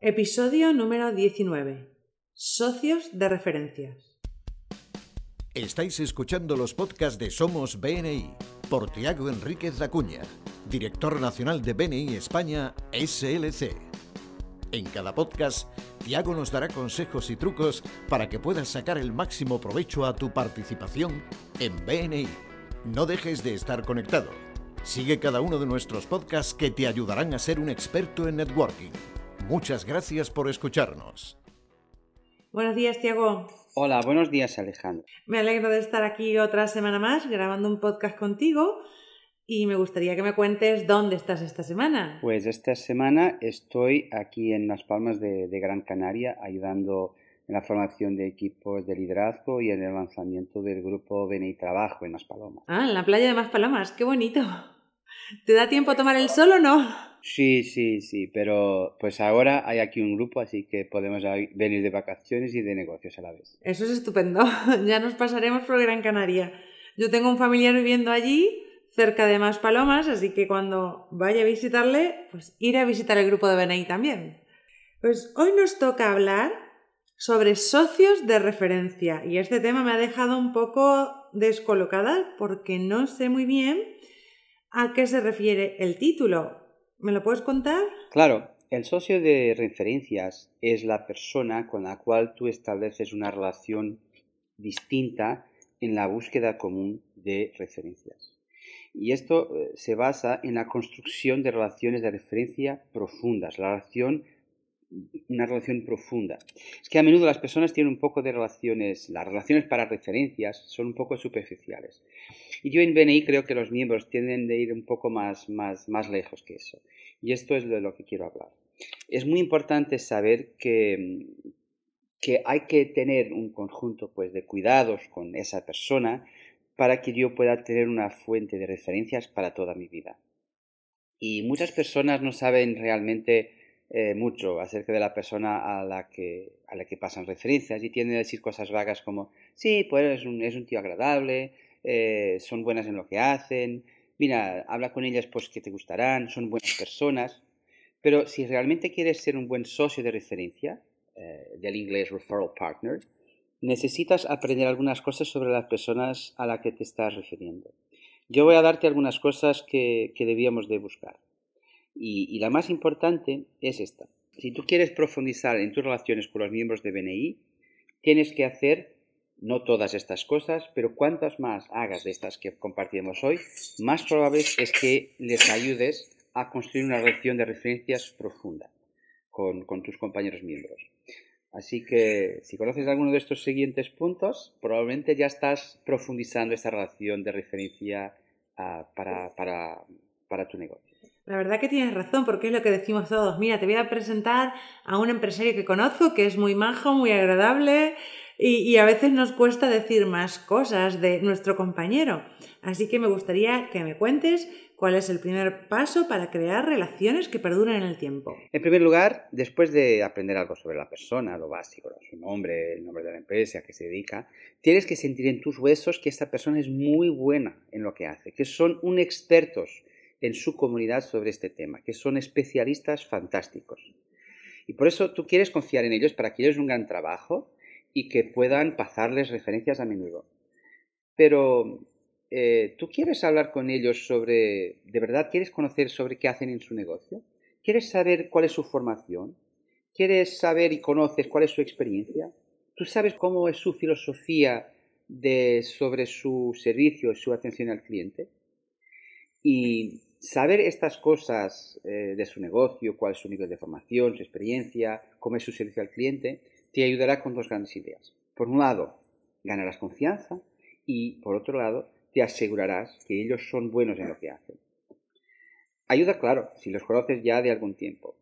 Episodio número 19. Socios de referencias. Estáis escuchando los podcasts de Somos BNI por Tiago Enríquez Acuña, director nacional de BNI España SLC. En cada podcast, Tiago nos dará consejos y trucos para que puedas sacar el máximo provecho a tu participación en BNI. No dejes de estar conectado. Sigue cada uno de nuestros podcasts que te ayudarán a ser un experto en networking. Muchas gracias por escucharnos. Buenos días, Tiago. Hola, buenos días, Alejandro. Me alegro de estar aquí otra semana más grabando un podcast contigo y me gustaría que me cuentes dónde estás esta semana. Pues esta semana estoy aquí en Las Palmas de, Gran Canaria ayudando en la formación de equipos de liderazgo y en el lanzamiento del grupo Bene y Trabajo en Las Palomas. Ah, en la playa de Las Palomas, qué bonito. ¿Te da tiempo a tomar el sol o no? Sí, sí, sí, pero pues ahora hay aquí un grupo, así que podemos venir de vacaciones y de negocios a la vez. Eso es estupendo. Ya nos pasaremos por Gran Canaria. Yo tengo un familiar viviendo allí, cerca de Más Palomas, así que cuando vaya a visitarle, pues iré a visitar el grupo de BNI también. Pues hoy nos toca hablar sobre socios de referencia y este tema me ha dejado un poco descolocada porque no sé muy bien a qué se refiere el título. ¿Me lo puedes contar? Claro, el socio de referencias es la persona con la cual tú estableces una relación distinta en la búsqueda común de referencias. Y esto eh, se basa en la construcción de relaciones de referencia profundas, la relación una relación profunda. Es que a menudo las personas tienen un poco de relaciones, las relaciones para referencias son un poco superficiales. Y yo en BNI creo que los miembros tienden de ir un poco más, más, más lejos que eso. Y esto es de lo que quiero hablar. Es muy importante saber que, que hay que tener un conjunto pues, de cuidados con esa persona para que yo pueda tener una fuente de referencias para toda mi vida. Y muchas personas no saben realmente eh, mucho acerca de la persona a la que a la que pasan referencias y tiende a decir cosas vagas como sí, pues es un, tío agradable, eh, son buenas en lo que hacen, mira, habla con ellas pues que te gustarán, son buenas personas. Pero si realmente quieres ser un buen socio de referencia, eh, del inglés referral partner, necesitas aprender algunas cosas sobre las personas a las que te estás refiriendo. Yo voy a darte algunas cosas que, que debíamos de buscar. Y, la más importante es esta. Si tú quieres profundizar en tus relaciones con los miembros de BNI, tienes que hacer no todas estas cosas, pero cuantas más hagas de estas que compartimos hoy, más probable es que les ayudes a construir una relación de referencias profunda con, tus compañeros miembros. Así que si conoces alguno de estos siguientes puntos, probablemente ya estás profundizando esta relación de referencia ah, para tu negocio. La verdad que tienes razón, porque es lo que decimos todos. Mira, te voy a presentar a un empresario que conozco, que es muy majo, muy agradable, y, a veces nos cuesta decir más cosas de nuestro compañero. Así que me gustaría que me cuentes cuál es el primer paso para crear relaciones que perduren en el tiempo. En primer lugar, después de aprender algo sobre la persona, lo básico, su nombre, el nombre de la empresa, a que se dedica, tienes que sentir en tus huesos que esta persona es muy buena en lo que hace, que son un expertos en su comunidad sobre este tema, que son especialistas fantásticos. Y por eso tú quieres confiar en ellos para que ellos hagan trabajo y que puedan pasarles referencias a menudo. Pero eh, tú quieres hablar con ellos sobre, de verdad, quieres conocer sobre qué hacen en su negocio, quieres saber cuál es su formación, quieres saber y conoces cuál es su experiencia, tú sabes cómo es su filosofía de, sobre su servicio, su atención al cliente. Y saber estas cosas eh, de su negocio, cuál es su nivel de formación, su experiencia, cómo es su servicio al cliente, te ayudará con dos grandes ideas. Por un lado, ganarás confianza y por otro lado, te asegurarás que ellos son buenos en lo que hacen. Ayuda, claro, si los conoces ya de algún tiempo.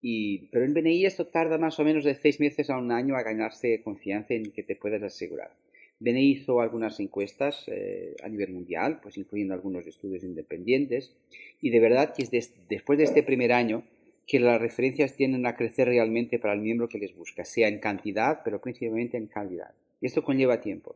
Y, pero en BNI esto tarda más o menos de seis meses a un año a ganarse confianza en que te puedas asegurar. Bene hizo algunas encuestas eh, a nivel mundial, pues incluyendo algunos estudios independientes, y de verdad que es después de este primer año que las referencias tienden a crecer realmente para el miembro que les busca, sea en cantidad, pero principalmente en calidad. Y esto conlleva tiempo.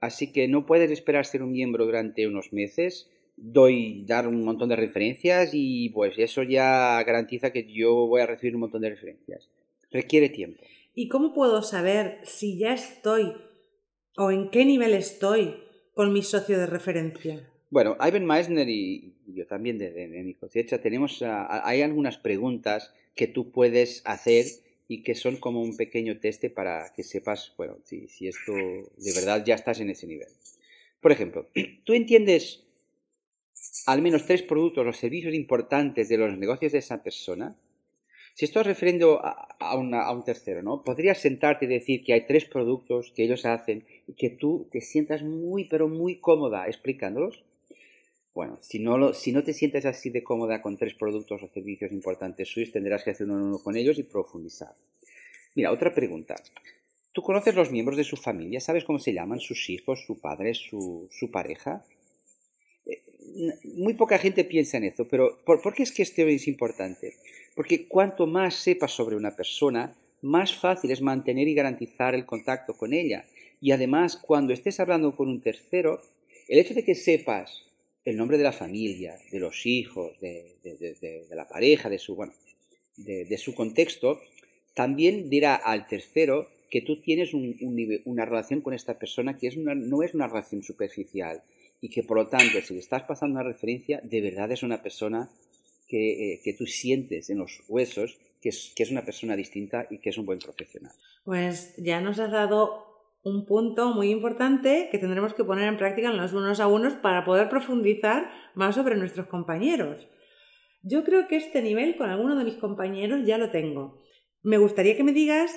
Así que no puedes esperar ser un miembro durante unos meses, doy dar un montón de referencias y pues eso ya garantiza que yo voy a recibir un montón de referencias. Requiere tiempo. ¿Y cómo puedo saber si ya estoy o en qué nivel estoy con mi socio de referencia. Bueno, Ivan Meissner y yo también desde de, mi tenemos, ah, ah, hay algunas preguntas que tú puedes hacer y que son como un pequeño teste para que sepas, bueno, si, si esto de verdad ya estás en ese nivel. Por ejemplo, tú entiendes al menos tres productos o servicios importantes de los negocios de esa persona, si estás refiriendo a, un tercero, ¿no? Podrías sentarte y decir que hay tres productos que ellos hacen y que tú te sientas muy, pero muy cómoda explicándolos. Bueno, si no, te sientes así de cómoda con tres productos o servicios importantes suyos, tendrás que hacer uno en uno con ellos y profundizar. Mira, otra pregunta. ¿Tú conoces los miembros de su familia? ¿Sabes cómo se llaman sus hijos, su padre, su pareja? muy poca gente piensa en eso, pero ¿por, qué es que este es importante? Porque cuanto más sepas sobre una persona, más fácil es mantener y garantizar el contacto con ella. Y además, cuando estés hablando con un tercero, el hecho de que sepas el nombre de la familia, de los hijos, de, la pareja, de su, de, su contexto, también dirá al tercero que tú tienes una relación con esta persona que no es una relación superficial, y que por lo tanto, si le estás pasando una referencia, de verdad es una persona eh, que, tú sientes en los huesos que es, que es una persona distinta y que es un buen profesional. Pues ya nos has dado un punto muy importante que tendremos que poner en práctica en los unos a unos para poder profundizar más sobre nuestros compañeros. Yo creo que este nivel con alguno de mis compañeros ya lo tengo. Me gustaría que me digas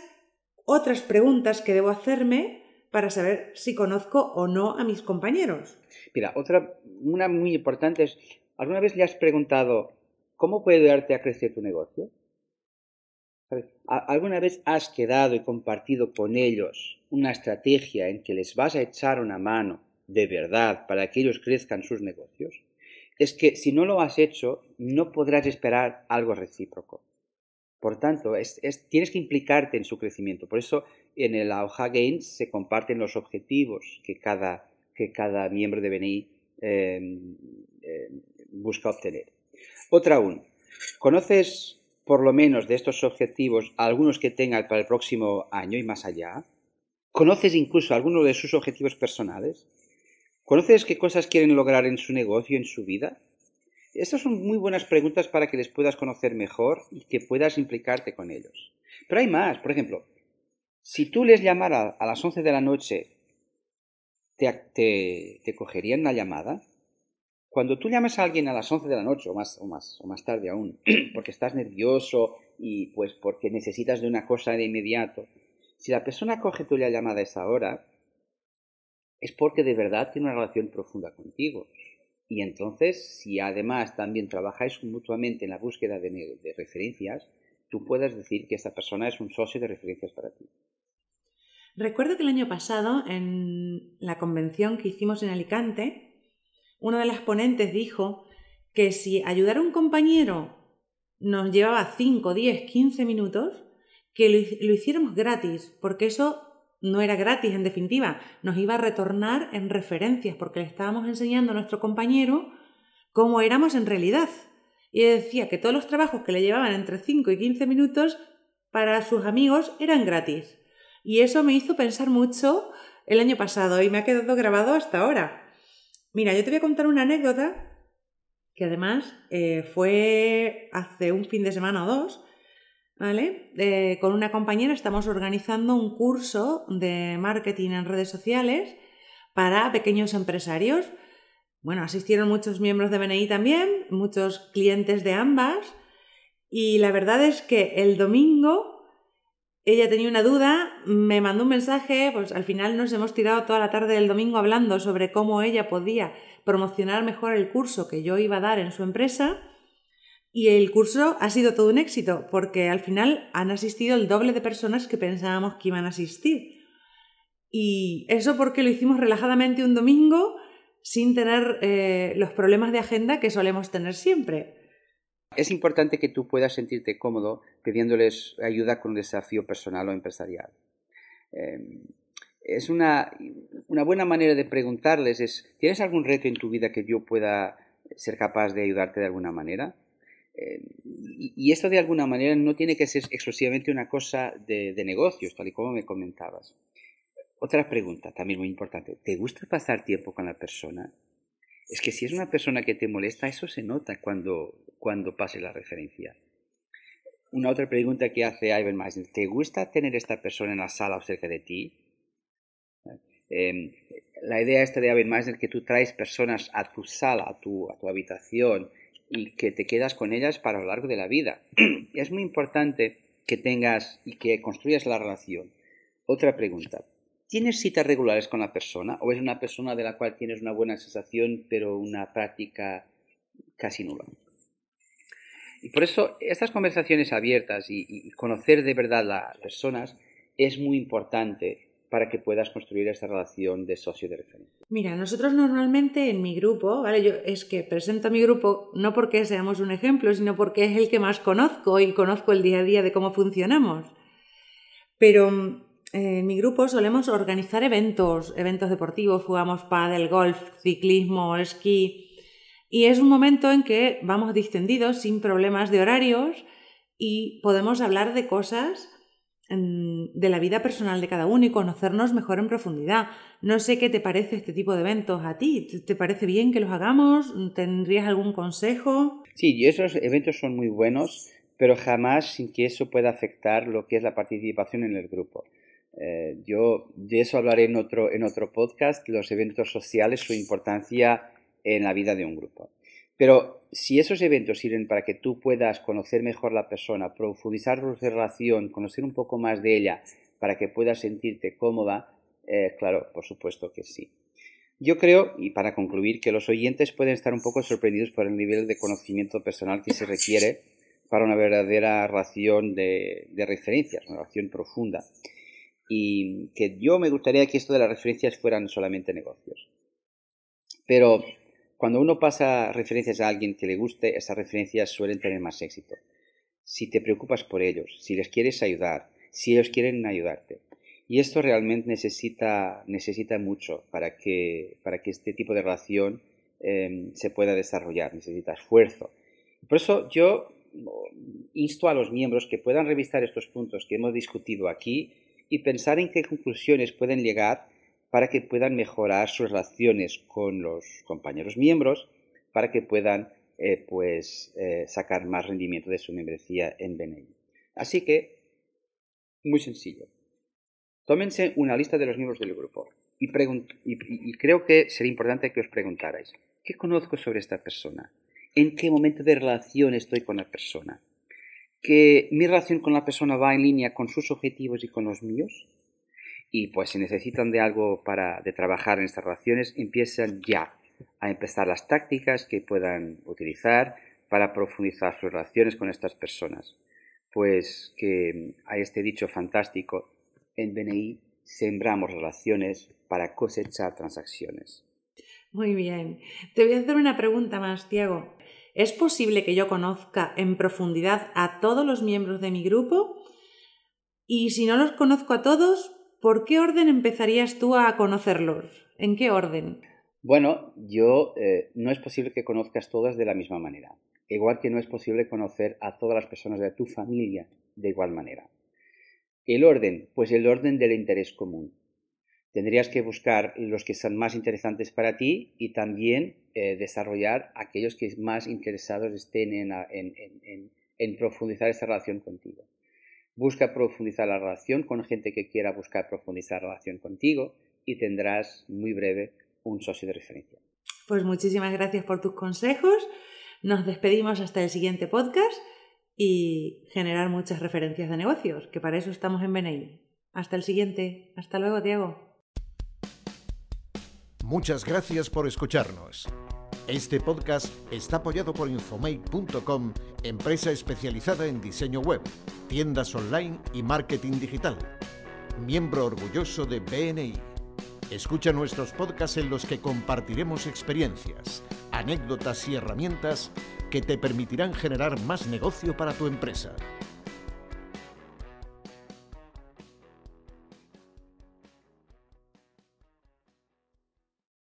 otras preguntas que debo hacerme para saber si conozco o no a mis compañeros. Mira, otra, una muy importante es, ¿alguna vez le has preguntado cómo puede ayudarte a crecer tu negocio? ¿Alguna vez has quedado y compartido con ellos una estrategia en que les vas a echar una mano de verdad para que ellos crezcan sus negocios? Es que si no lo has hecho, no podrás esperar algo recíproco. Por tanto, tienes que implicarte en su crecimiento. Por eso en el AOHA Games se comparten los objetivos que cada, que cada miembro de BNI em, em, busca obtener. Otra aún. ¿Conoces por lo menos de estos objetivos algunos que tenga para el próximo año y más allá? ¿Conoces incluso algunos de sus objetivos personales? ¿Conoces qué cosas quieren lograr en su negocio, en su vida? Estas son muy buenas preguntas para que les puedas conocer mejor y que puedas implicarte con ellos. Pero hay más, por ejemplo, si tú les llamara a las 11 de la noche, ¿te, te, cogerían la llamada? Cuando tú llamas a alguien a las 11 de la noche o más, o más, o más tarde aún, porque estás nervioso y pues porque necesitas de una cosa de inmediato, si la persona coge tu llamada a esa hora, es porque de verdad tiene una relación profunda contigo y entonces, si además también trabajáis mutuamente en la búsqueda de, referencias, tú puedes decir que esta persona es un socio de referencias para ti. Recuerdo que el año pasado, en la convención que hicimos en Alicante, una de las ponentes dijo que si ayudar a un compañero nos llevaba 5, 10, 15 minutos, que lo hiciéramos gratis, porque eso no era gratis, en definitiva, nos iba a retornar en referencias, porque le estábamos enseñando a nuestro compañero cómo éramos en realidad. Y decía que todos los trabajos que le llevaban entre 5 y 15 minutos para sus amigos eran gratis. Y eso me hizo pensar mucho el año pasado y me ha quedado grabado hasta ahora. Mira, yo te voy a contar una anécdota que además eh, fue hace un fin de semana o dos eh, con una compañera estamos organizando un curso de marketing en redes sociales para pequeños empresarios. Bueno, asistieron muchos miembros de BNI también, muchos clientes de ambas, y la verdad es que el domingo ella tenía una duda, me mandó un mensaje, pues al final nos hemos tirado toda la tarde del domingo hablando sobre cómo ella podía promocionar mejor el curso que yo iba a dar en su empresa y el curso ha sido todo un éxito porque al final han asistido el doble de personas que pensábamos que iban a asistir. Y eso porque lo hicimos relajadamente un domingo sin tener eh, los problemas de agenda que solemos tener siempre. Es importante que tú puedas sentirte cómodo pidiéndoles ayuda con un desafío personal o empresarial. Em, es una, buena manera de preguntarles ¿tienes algún reto en tu vida que yo pueda ser capaz de ayudarte de alguna manera? Eh, y esto de alguna manera no tiene que ser exclusivamente una cosa de, negocios, tal y como me comentabas. Otra pregunta también muy importante. ¿Te gusta pasar tiempo con la persona? Es que si es una persona que te molesta, eso se nota cuando, cuando pase la referencia. Una otra pregunta que hace Ivan Meisner. ¿Te gusta tener esta persona en la sala o cerca de ti? Em, la idea esta de Ivan Meisner que tú traes personas a tu sala, a tu habitación, y que te quedas con ellas para lo largo de la vida. Y es muy importante que tengas y que construyas la relación. Otra pregunta. ¿Tienes citas regulares con la persona o es una persona de la cual tienes una buena sensación pero una práctica casi nula? Y por eso estas conversaciones abiertas y, conocer de verdad a las personas es muy importante para que puedas construir esta relación de socio de referencia? Mira, nosotros normalmente en mi grupo, Yo es que presento a mi grupo no porque seamos un ejemplo, sino porque es el que más conozco y conozco el día a día de cómo funcionamos. Pero eh, en mi grupo solemos organizar eventos, eventos deportivos, jugamos pádel, golf, ciclismo, esquí. Y es un momento en que vamos distendidos, sin problemas de horarios, y podemos hablar de cosas de la vida personal de cada uno y conocernos mejor en profundidad. No sé qué te parece este tipo de eventos a ti. ¿Te parece bien que los hagamos? ¿Tendrías algún consejo? Sí, esos eventos son muy buenos, pero jamás sin que eso pueda afectar lo que es la participación en el grupo. Eh, yo de eso hablaré en otro, en otro podcast, los eventos sociales, su importancia en la vida de un grupo. Pero si esos eventos sirven para que tú puedas conocer mejor la persona, profundizar tu relación, conocer un poco más de ella, para que puedas sentirte cómoda, eh, claro, por supuesto que sí. Yo creo, y para concluir, que los oyentes pueden estar un poco sorprendidos por el nivel de conocimiento personal que se requiere para una verdadera relación de, de referencias, una relación profunda. Y que yo me gustaría que esto de las referencias fueran solamente negocios. Pero cuando uno pasa referencias a alguien que le guste, esas referencias suelen tener más éxito. Si te preocupas por ellos, si les quieres ayudar, si ellos quieren ayudarte. Y esto realmente necesita, necesita mucho para que, para que este tipo de relación em, se pueda desarrollar, necesita esfuerzo. Por eso yo mm, insto a los miembros que puedan revisar estos puntos que hemos discutido aquí y pensar en qué conclusiones pueden llegar para que puedan mejorar sus relaciones con los compañeros miembros, para que puedan eh, pues, eh, sacar más rendimiento de su membresía en BNI. Así que, muy sencillo. Tómense una lista de los miembros del grupo y, y creo que sería importante que os preguntarais, ¿qué conozco sobre esta persona? ¿En qué momento de relación estoy con la persona? ¿Que mi relación con la persona va en línea con sus objetivos y con los míos? y pues si necesitan de algo para de trabajar en estas relaciones, empiezan ya a empezar las tácticas que puedan utilizar para profundizar sus relaciones con estas personas. Pues que hay este dicho fantástico, en BNI sembramos relaciones para cosechar transacciones. Muy bien. Te voy a hacer una pregunta más, Tiago. ¿Es posible que yo conozca en profundidad a todos los miembros de mi grupo? Y si no los conozco a todos, ¿por qué orden empezarías tú a conocerlos? ¿En qué orden? Bueno, yo eh, no es posible que conozcas todas de la misma manera, igual que no es posible conocer a todas las personas de tu familia de igual manera. El orden, pues el orden del interés común. Tendrías que buscar los que son más interesantes para ti y también eh, desarrollar aquellos que más interesados estén en, en profundizar esa relación contigo. Busca profundizar la relación con gente que quiera buscar profundizar la relación contigo y tendrás muy breve un socio de referencia. Pues muchísimas gracias por tus consejos. Nos despedimos hasta el siguiente podcast y generar muchas referencias de negocios, que para eso estamos en BNI. Hasta el siguiente. Hasta luego, Diego. Muchas gracias por escucharnos. Este podcast está apoyado por infomate.com, empresa especializada en diseño web, tiendas online y marketing digital. Miembro orgulloso de BNI. Escucha nuestros podcasts en los que compartiremos experiencias, anécdotas y herramientas que te permitirán generar más negocio para tu empresa.